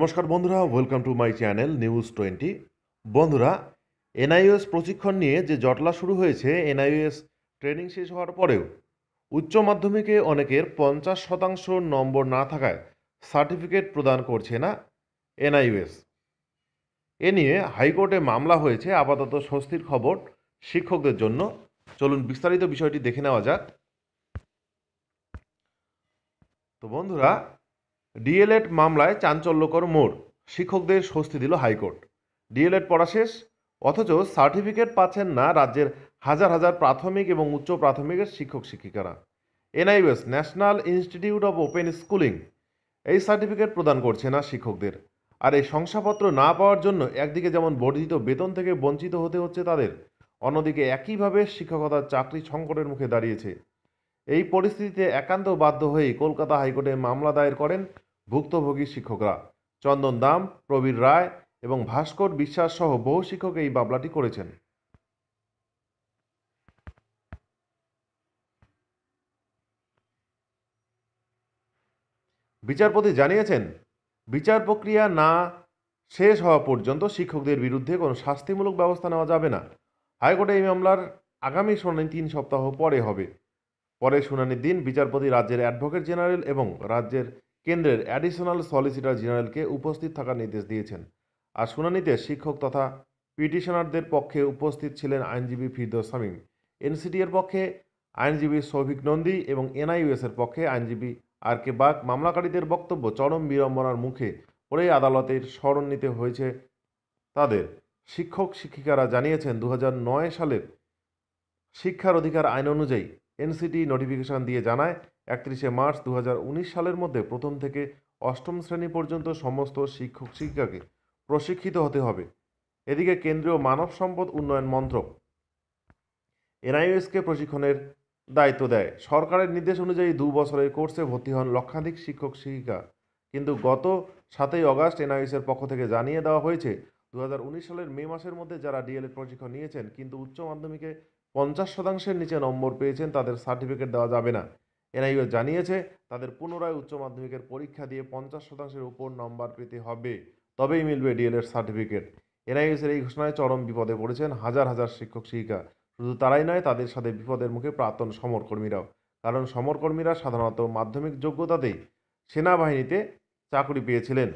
নমস্কার বন্ধুরা welcome to my channel news twenty বন্ধুরা এনআইওএস প্রশিক্ষণ নিয়ে যে জটলা শুরু হয়েছে এনআইওএস ট্রেনিং শেষ হওয়ার পরেও উচ্চ মাধ্যমিকে অনেকের পঞ্চাশ শতাংশ নম্বর না থাকায় সার্টিফিকেট প্রদান করছে না এনআইওএস এ নিয়ে হাইকোর্টে মামলা হয়েছে আপাতত স্বস্তির খবর শিক্ষকদের জন্য চলুন বিস্তারিত বিষয়টি দেখে নেওয়া যাক তো বন্ধুরা ডিএলএড মামলায় চাঞ্চল্যকর মোড় শিক্ষকদের স্বস্তি দিল হাইকোর্ট ডিএলএড পড়া শেষ অথচ সার্টিফিকেট পাচ্ছেন না রাজ্যের হাজার হাজার প্রাথমিক এবং উচ্চ প্রাথমিকের শিক্ষক শিক্ষিকারা NIS national institute of open schooling এই সার্টিফিকেট প্রদান করছে না শিক্ষকদের আর এই শংসাপত্র না পাওয়ার জন্য একদিকে যেমন বর্ধিত বেতন থেকে বঞ্চিত হতে হচ্ছে তাদের অন্যদিকে একইভাবে শিক্ষকতার চাকরি সংকটের মুখে দাঁড়িয়েছে এই পরিস্থিতিতে একান্ত বাধ্য হয়ে কলকাতা হাইকোর্টে মামলা দায়ের করেন ভুক্তভোগী শিক্ষকরা চন্দন দাম প্রবীর রায় এবং ভাস্কর বিশ্বাস সহ বহু শিক্ষক এই মামলাটি করেছেন বিচারপতি জানিয়েছেন বিচার প্রক্রিয়া না শেষ হওয়া পর্যন্ত শিক্ষকদের বিরুদ্ধে কোনো শাস্তিমূলক ব্যবস্থা নেওয়া যাবে না হাইকোর্টে এই মামলার আগামী শুনানি তিন সপ্তাহ পরে হবে পরে শুনানির দিন বিচারপতি রাজ্যের অ্যাডভোকেট জেনারেল এবং রাজ্যের কেন্দ্রের অ্যাডিশনাল সলিসিটর জেনারেলকে উপস্থিত থাকার নির্দেশ দিয়েছেন আর শুনানিতে শিক্ষক তথা পিটিশনারদের পক্ষে উপস্থিত ছিলেন আইনজীবী ফিরদৌস শামীম এনসিটিএর পক্ষে আইনজীবী সৌভিক নন্দী এবং এনআইউএসের পক্ষে আইনজীবী আর কে বাক মামলাকারীদের বক্তব্য চরম বিড়ম্বনার মুখে পরে আদালতের স্মরণ নিতে হয়েছে তাদের শিক্ষক শিক্ষিকারা জানিয়েছেন দু সালের শিক্ষার অধিকার আইন অনুযায়ী এনসিটি নোটিফিকেশন দিয়ে জানায় একত্রিশে মার্চ দু সালের মধ্যে প্রথম থেকে অষ্টম শ্রেণী পর্যন্ত সমস্ত শিক্ষক শিক্ষিকাকে প্রশিক্ষিত হতে হবে এদিকে কেন্দ্রীয় মানব সম্পদ উন্নয়ন মন্ত্রক এনআইএসকে প্রশিক্ষণের দায়িত্ব দেয় সরকারের নির্দেশ অনুযায়ী দু বছরের কোর্সে ভর্তি হন লক্ষাধিক শিক্ষক শিক্ষিকা কিন্তু গত সাতই অগাস্ট এনআইএসের পক্ষ থেকে জানিয়ে দেওয়া হয়েছে দু সালের মে মাসের মধ্যে যারা ডিএলএড প্রশিক্ষণ নিয়েছেন কিন্তু উচ্চ মাধ্যমিকে পঞ্চাশ শতাংশের নিচে নম্বর পেয়েছেন তাদের সার্টিফিকেট দেওয়া যাবে না এনআইও জানিয়েছে তাদের পুনরায় উচ্চ মাধ্যমিকের পরীক্ষা দিয়ে পঞ্চাশ শতাংশের উপর নম্বর পেতে হবে তবেই মিলবে ডিএলএড সার্টিফিকেট এনআইএসের এই ঘোষণায় চরম বিপদে পড়েছেন হাজার হাজার শিক্ষক শিক্ষিকা শুধু তারাই নয় তাদের সাথে বিপদের মুখে প্রাক্তন সমরকর্মীরাও কারণ সমরকর্মীরা সাধারণত মাধ্যমিক যোগ্যতাতেই সেনাবাহিনীতে চাকরি পেয়েছিলেন